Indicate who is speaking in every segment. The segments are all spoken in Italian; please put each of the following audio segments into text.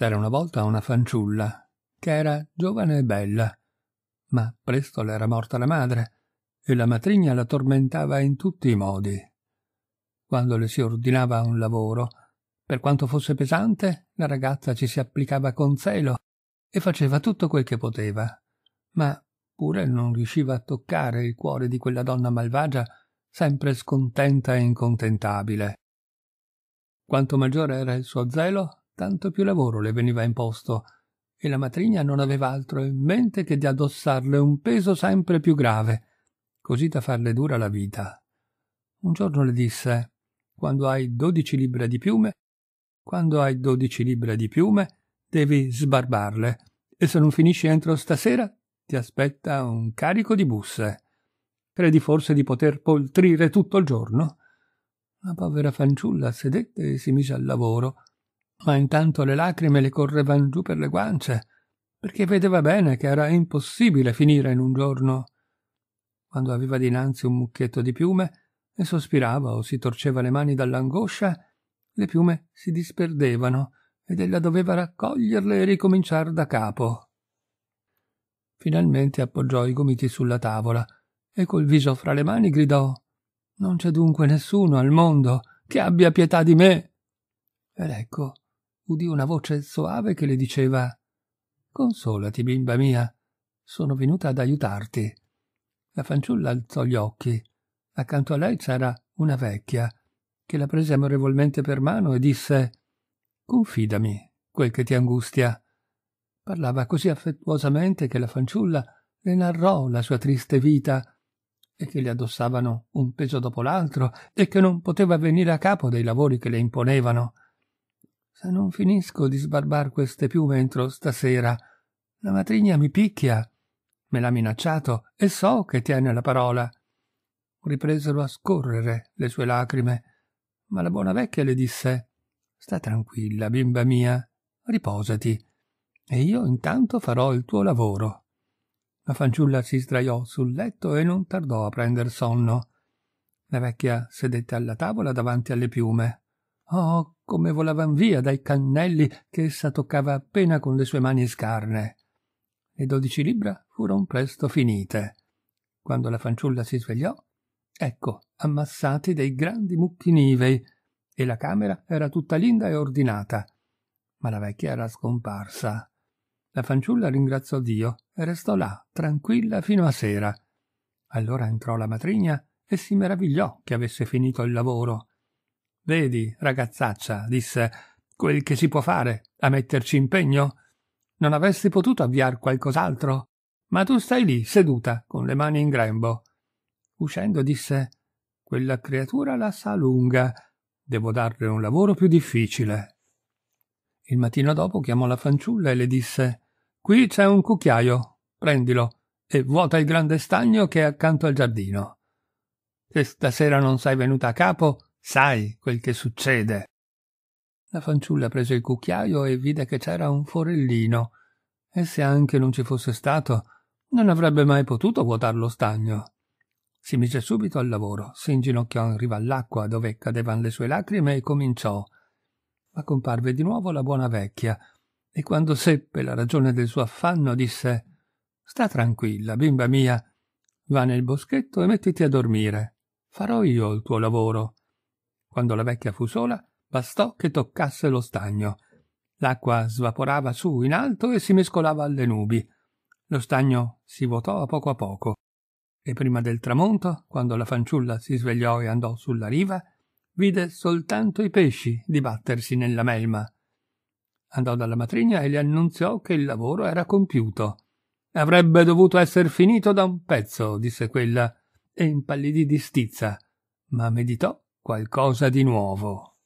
Speaker 1: C'era una volta una fanciulla, che era giovane e bella, ma presto le era morta la madre, e la matrigna la tormentava in tutti i modi. Quando le si ordinava un lavoro, per quanto fosse pesante, la ragazza ci si applicava con zelo e faceva tutto quel che poteva, ma pure non riusciva a toccare il cuore di quella donna malvagia, sempre scontenta e incontentabile. Quanto maggiore era il suo zelo, tanto più lavoro le veniva imposto e la matrigna non aveva altro in mente che di addossarle un peso sempre più grave, così da farle dura la vita. Un giorno le disse Quando hai dodici libbre di piume, quando hai dodici libbre di piume, devi sbarbarle, e se non finisci entro stasera ti aspetta un carico di busse. Credi forse di poter poltrire tutto il giorno? La povera fanciulla sedette e si mise al lavoro ma intanto le lacrime le correvan giù per le guance, perché vedeva bene che era impossibile finire in un giorno. Quando aveva dinanzi un mucchietto di piume e sospirava o si torceva le mani dall'angoscia, le piume si disperdevano ed ella doveva raccoglierle e ricominciar da capo. Finalmente appoggiò i gomiti sulla tavola e col viso fra le mani gridò Non c'è dunque nessuno al mondo che abbia pietà di me. Ed ecco udì una voce soave che le diceva Consolati, bimba mia, sono venuta ad aiutarti. La fanciulla alzò gli occhi. Accanto a lei c'era una vecchia, che la prese amorevolmente per mano e disse Confidami quel che ti angustia. Parlava così affettuosamente che la fanciulla le narrò la sua triste vita e che le addossavano un peso dopo l'altro e che non poteva venire a capo dei lavori che le imponevano. Se non finisco di sbarbar queste piume entro stasera, la matrigna mi picchia. Me l'ha minacciato e so che tiene la parola. Ripresero a scorrere le sue lacrime, ma la buona vecchia le disse Sta tranquilla, bimba mia, riposati, e io intanto farò il tuo lavoro. La fanciulla si sdraiò sul letto e non tardò a prender sonno. La vecchia sedette alla tavola davanti alle piume. Oh, come volavan via dai cannelli che essa toccava appena con le sue mani scarne. Le dodici libbra furono presto finite. Quando la fanciulla si svegliò, ecco ammassati dei grandi mucchi nivei, e la camera era tutta linda e ordinata. Ma la vecchia era scomparsa. La fanciulla ringraziò Dio e restò là, tranquilla, fino a sera. Allora entrò la matrigna e si meravigliò che avesse finito il lavoro Vedi, ragazzaccia, disse, quel che si può fare, a metterci impegno. Non avresti potuto avviar qualcos'altro? Ma tu stai lì, seduta, con le mani in grembo. Uscendo disse, quella creatura la sa lunga. Devo darle un lavoro più difficile. Il mattino dopo chiamò la fanciulla e le disse, qui c'è un cucchiaio, prendilo e vuota il grande stagno che è accanto al giardino. Se stasera non sei venuta a capo, Sai quel che succede. La fanciulla prese il cucchiaio e vide che c'era un forellino, e se anche non ci fosse stato, non avrebbe mai potuto vuotar lo stagno. Si mise subito al lavoro, si inginocchiò in riva all'acqua dove cadevano le sue lacrime e cominciò. Ma comparve di nuovo la buona vecchia, e quando seppe la ragione del suo affanno disse Sta tranquilla, bimba mia, va nel boschetto e mettiti a dormire. Farò io il tuo lavoro. Quando la vecchia fu sola, bastò che toccasse lo stagno. L'acqua svaporava su in alto e si mescolava alle nubi. Lo stagno si vuotò a poco a poco. E prima del tramonto, quando la fanciulla si svegliò e andò sulla riva, vide soltanto i pesci dibattersi nella melma. Andò dalla matrigna e le annunziò che il lavoro era compiuto. Avrebbe dovuto esser finito da un pezzo, disse quella, e impallidì di stizza, ma meditò qualcosa di nuovo.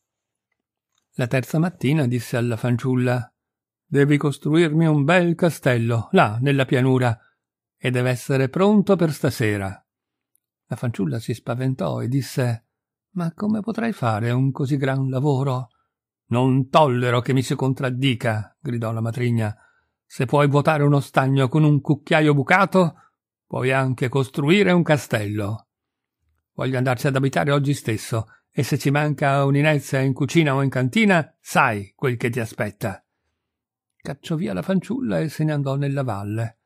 Speaker 1: La terza mattina disse alla fanciulla Devi costruirmi un bel castello, là, nella pianura, e deve essere pronto per stasera. La fanciulla si spaventò e disse Ma come potrei fare un così gran lavoro? Non tollero che mi si contraddica, gridò la matrigna. Se puoi vuotare uno stagno con un cucchiaio bucato, puoi anche costruire un castello. Voglio andarci ad abitare oggi stesso, e se ci manca un'inezia in cucina o in cantina, sai quel che ti aspetta. Cacciò via la fanciulla e se ne andò nella valle.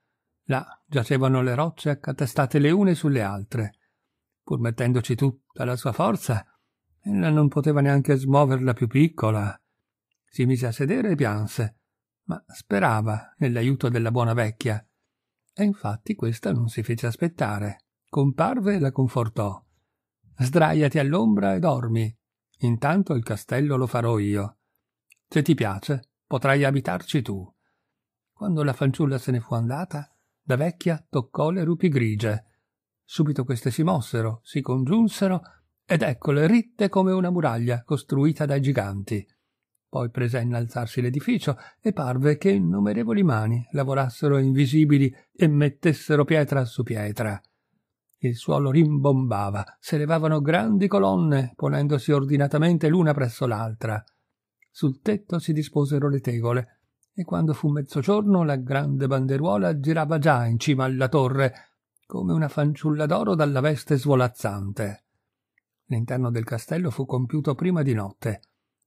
Speaker 1: Là giacevano le rocce accatastate le une sulle altre. Pur mettendoci tutta la sua forza, ella non poteva neanche smuoverla più piccola. Si mise a sedere e pianse, ma sperava nell'aiuto della buona vecchia. E infatti questa non si fece aspettare. Comparve e la confortò. Sdraiati all'ombra e dormi. Intanto il castello lo farò io. Se ti piace, potrai abitarci tu. Quando la fanciulla se ne fu andata, la vecchia toccò le rupi grigie. Subito queste si mossero, si congiunsero, ed eccole ritte come una muraglia costruita dai giganti. Poi prese a innalzarsi l'edificio e parve che innumerevoli mani lavorassero invisibili e mettessero pietra su pietra. Il suolo rimbombava, si s'elevavano grandi colonne, ponendosi ordinatamente l'una presso l'altra. Sul tetto si disposero le tegole, e quando fu mezzogiorno la grande banderuola girava già in cima alla torre, come una fanciulla d'oro dalla veste svolazzante. L'interno del castello fu compiuto prima di notte.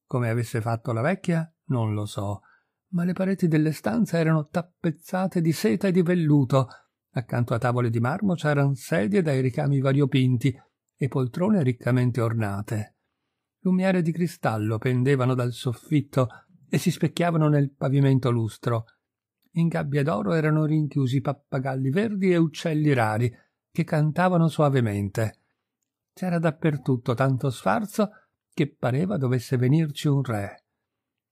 Speaker 1: Come avesse fatto la vecchia, non lo so, ma le pareti delle stanze erano tappezzate di seta e di velluto, Accanto a tavole di marmo c'eran sedie dai ricami variopinti e poltrone riccamente ornate. Lumiere di cristallo pendevano dal soffitto e si specchiavano nel pavimento lustro. In gabbie d'oro erano rinchiusi pappagalli verdi e uccelli rari che cantavano soavemente. C'era dappertutto tanto sfarzo che pareva dovesse venirci un re.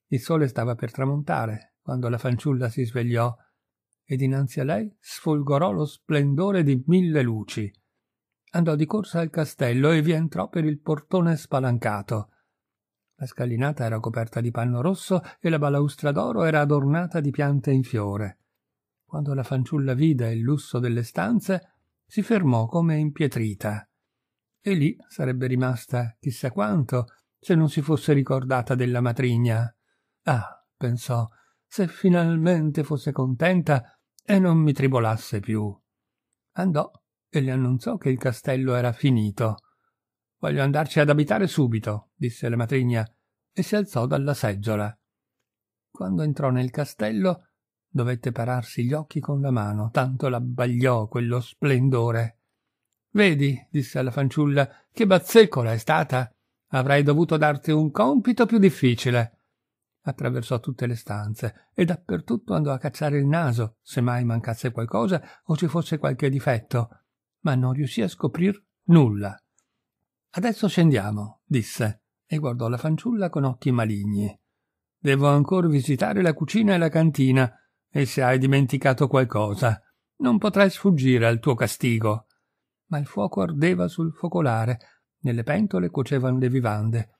Speaker 1: Il sole stava per tramontare quando la fanciulla si svegliò e dinanzi a lei sfolgorò lo splendore di mille luci. Andò di corsa al castello e vi entrò per il portone spalancato. La scalinata era coperta di panno rosso e la balaustra d'oro era adornata di piante in fiore. Quando la fanciulla vide il lusso delle stanze, si fermò come impietrita. E lì sarebbe rimasta chissà quanto se non si fosse ricordata della matrigna. Ah, pensò, se finalmente fosse contenta e non mi tribolasse più. Andò e le annunzò che il castello era finito. Voglio andarci ad abitare subito, disse la matrigna, e si alzò dalla seggiola. Quando entrò nel castello, dovette pararsi gli occhi con la mano, tanto l'abbagliò quello splendore. Vedi, disse alla fanciulla, che bazzecola è stata. Avrei dovuto darti un compito più difficile attraversò tutte le stanze e dappertutto andò a cacciare il naso se mai mancasse qualcosa o ci fosse qualche difetto, ma non riuscì a scoprir nulla. Adesso scendiamo, disse, e guardò la fanciulla con occhi maligni. Devo ancora visitare la cucina e la cantina, e se hai dimenticato qualcosa, non potrai sfuggire al tuo castigo. Ma il fuoco ardeva sul focolare, nelle pentole cuocevano le vivande,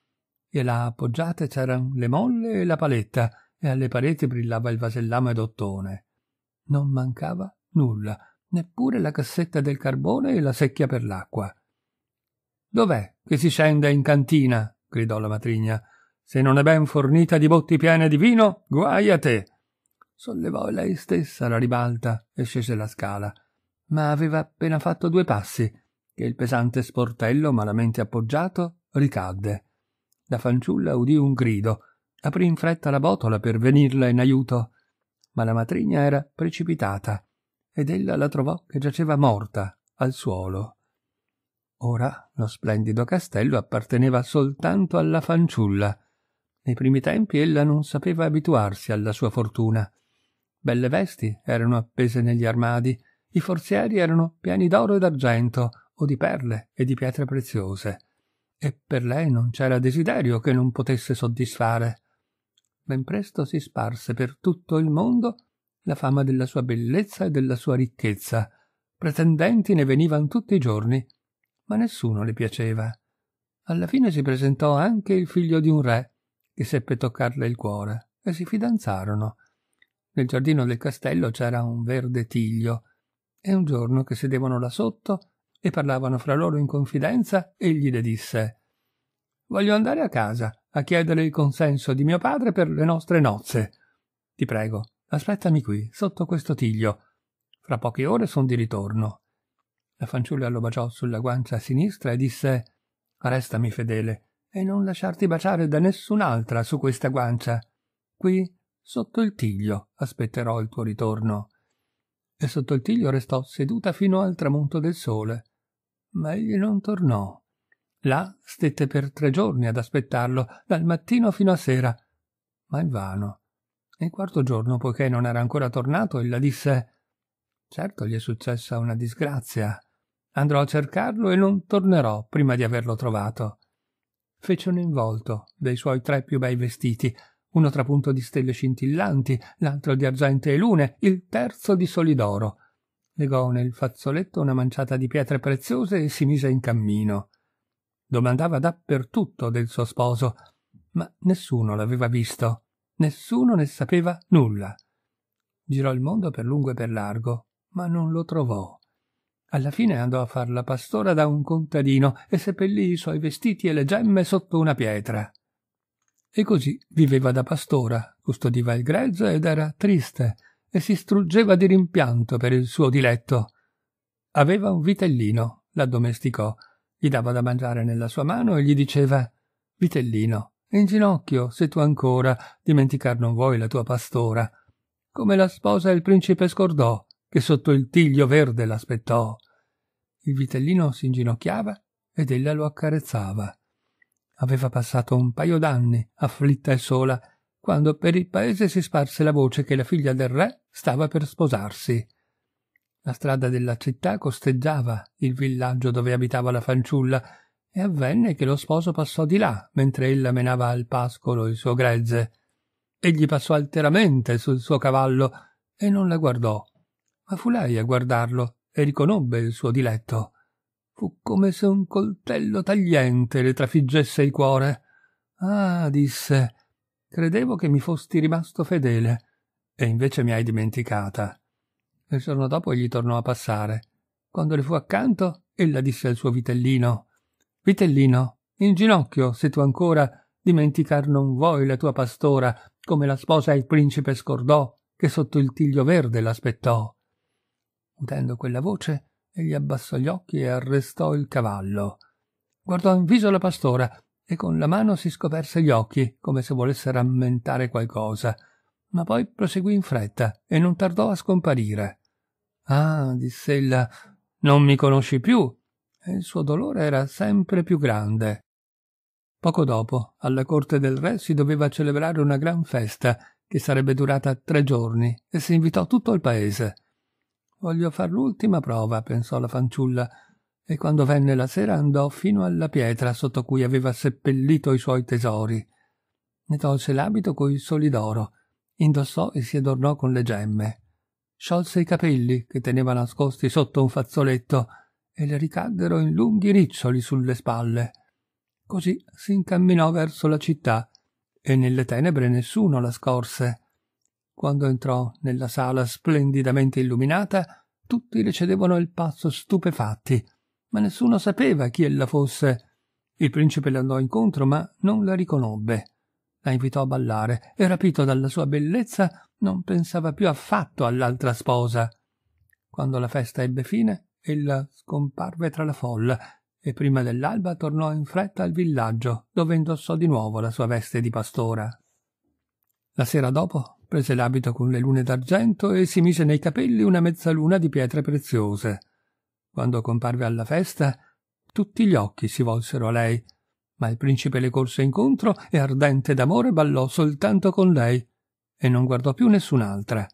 Speaker 1: e là appoggiate c'eran le molle e la paletta e alle pareti brillava il vasellame d'ottone. Non mancava nulla, neppure la cassetta del carbone e la secchia per l'acqua. Dov'è che si scende in cantina? gridò la matrigna. Se non è ben fornita di botti piene di vino, guai a te. Sollevò lei stessa la ribalta e scese la scala, ma aveva appena fatto due passi che il pesante sportello malamente appoggiato ricadde la fanciulla udì un grido, aprì in fretta la botola per venirla in aiuto, ma la matrigna era precipitata ed ella la trovò che giaceva morta al suolo. Ora lo splendido castello apparteneva soltanto alla fanciulla. Nei primi tempi ella non sapeva abituarsi alla sua fortuna. Belle vesti erano appese negli armadi, i forzieri erano pieni d'oro e d'argento o di perle e di pietre preziose e per lei non c'era desiderio che non potesse soddisfare. Ben presto si sparse per tutto il mondo la fama della sua bellezza e della sua ricchezza. Pretendenti ne venivano tutti i giorni, ma nessuno le piaceva. Alla fine si presentò anche il figlio di un re, che seppe toccarle il cuore, e si fidanzarono. Nel giardino del castello c'era un verde tiglio, e un giorno che sedevano là sotto e parlavano fra loro in confidenza, egli le disse Voglio andare a casa a chiedere il consenso di mio padre per le nostre nozze. Ti prego, aspettami qui, sotto questo tiglio. Fra poche ore son di ritorno. La fanciulla lo baciò sulla guancia sinistra e disse Restami fedele e non lasciarti baciare da nessun'altra su questa guancia. Qui, sotto il tiglio, aspetterò il tuo ritorno. E sotto il tiglio restò seduta fino al tramonto del sole ma egli non tornò. Là stette per tre giorni ad aspettarlo, dal mattino fino a sera, ma invano. Il quarto giorno, poiché non era ancora tornato, ella disse Certo gli è successa una disgrazia. Andrò a cercarlo e non tornerò prima di averlo trovato. Fece un involto dei suoi tre più bei vestiti, uno trapunto di stelle scintillanti, l'altro di argente e lune, il terzo di solidoro legò nel fazzoletto una manciata di pietre preziose e si mise in cammino. Domandava dappertutto del suo sposo, ma nessuno l'aveva visto, nessuno ne sapeva nulla. Girò il mondo per lungo e per largo, ma non lo trovò. Alla fine andò a far la pastora da un contadino e seppellì i suoi vestiti e le gemme sotto una pietra. E così viveva da pastora, custodiva il gregge ed era triste, e si struggeva di rimpianto per il suo diletto. Aveva un vitellino, l'addomesticò, gli dava da mangiare nella sua mano e gli diceva Vitellino, in ginocchio, se tu ancora dimenticar non vuoi la tua pastora, come la sposa il principe scordò, che sotto il tiglio verde l'aspettò. Il vitellino si inginocchiava ed ella lo accarezzava. Aveva passato un paio d'anni, afflitta e sola, quando per il paese si sparse la voce che la figlia del re stava per sposarsi. La strada della città costeggiava il villaggio dove abitava la fanciulla e avvenne che lo sposo passò di là mentre ella menava al pascolo il suo gregge. Egli passò alteramente sul suo cavallo e non la guardò, ma fu lei a guardarlo e riconobbe il suo diletto. Fu come se un coltello tagliente le trafiggesse il cuore. Ah, disse, Credevo che mi fosti rimasto fedele, e invece mi hai dimenticata. Il giorno dopo egli tornò a passare. Quando le fu accanto, ella disse al suo vitellino Vitellino, in ginocchio, se tu ancora dimenticar non vuoi la tua pastora, come la sposa il principe scordò, che sotto il tiglio verde l'aspettò. Udendo quella voce, egli abbassò gli occhi e arrestò il cavallo. Guardò in viso la pastora, e con la mano si scoperse gli occhi come se volesse rammentare qualcosa, ma poi proseguì in fretta e non tardò a scomparire. Ah, disse ella, non mi conosci più. E il suo dolore era sempre più grande. Poco dopo, alla corte del re si doveva celebrare una gran festa che sarebbe durata tre giorni e si invitò tutto il paese. Voglio far l'ultima prova, pensò la fanciulla, e quando venne la sera andò fino alla pietra sotto cui aveva seppellito i suoi tesori. Ne tolse l'abito coi soli d'oro, indossò e si adornò con le gemme. Sciolse i capelli che teneva nascosti sotto un fazzoletto e le ricaddero in lunghi riccioli sulle spalle. Così si incamminò verso la città e nelle tenebre nessuno la scorse. Quando entrò nella sala splendidamente illuminata, tutti recedevano il passo stupefatti ma nessuno sapeva chi ella fosse. Il principe le andò incontro, ma non la riconobbe. La invitò a ballare e, rapito dalla sua bellezza, non pensava più affatto all'altra sposa. Quando la festa ebbe fine, ella scomparve tra la folla e prima dell'alba tornò in fretta al villaggio, dove indossò di nuovo la sua veste di pastora. La sera dopo prese l'abito con le lune d'argento e si mise nei capelli una mezzaluna di pietre preziose. Quando comparve alla festa, tutti gli occhi si volsero a lei, ma il principe le corse incontro e ardente d'amore ballò soltanto con lei e non guardò più nessun'altra.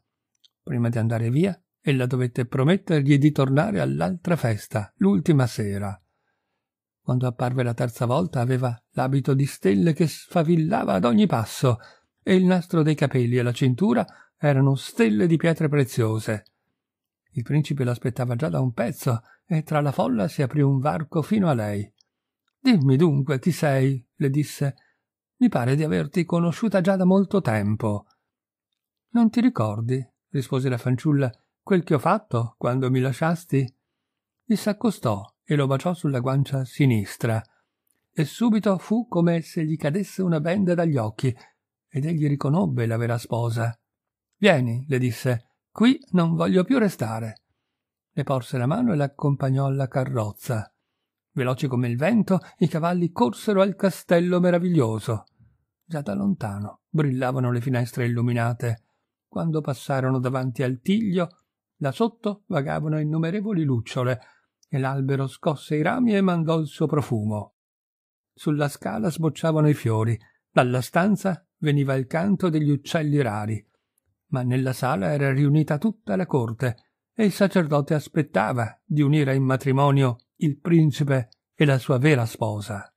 Speaker 1: Prima di andare via, ella dovette promettergli di tornare all'altra festa, l'ultima sera. Quando apparve la terza volta aveva l'abito di stelle che sfavillava ad ogni passo e il nastro dei capelli e la cintura erano stelle di pietre preziose. Il principe l'aspettava già da un pezzo e tra la folla si aprì un varco fino a lei. Dimmi dunque chi sei, le disse. Mi pare di averti conosciuta già da molto tempo. Non ti ricordi, rispose la fanciulla, quel che ho fatto quando mi lasciasti? Gli s'accostò e lo baciò sulla guancia sinistra, e subito fu come se gli cadesse una benda dagli occhi, ed egli riconobbe la vera sposa. Vieni, le disse, qui non voglio più restare le porse la mano e l'accompagnò alla carrozza. Veloci come il vento, i cavalli corsero al castello meraviglioso. Già da lontano brillavano le finestre illuminate. Quando passarono davanti al tiglio, là sotto vagavano innumerevoli lucciole e l'albero scosse i rami e mandò il suo profumo. Sulla scala sbocciavano i fiori, dalla stanza veniva il canto degli uccelli rari, ma nella sala era riunita tutta la corte e il sacerdote aspettava di unire in matrimonio il principe e la sua vera sposa.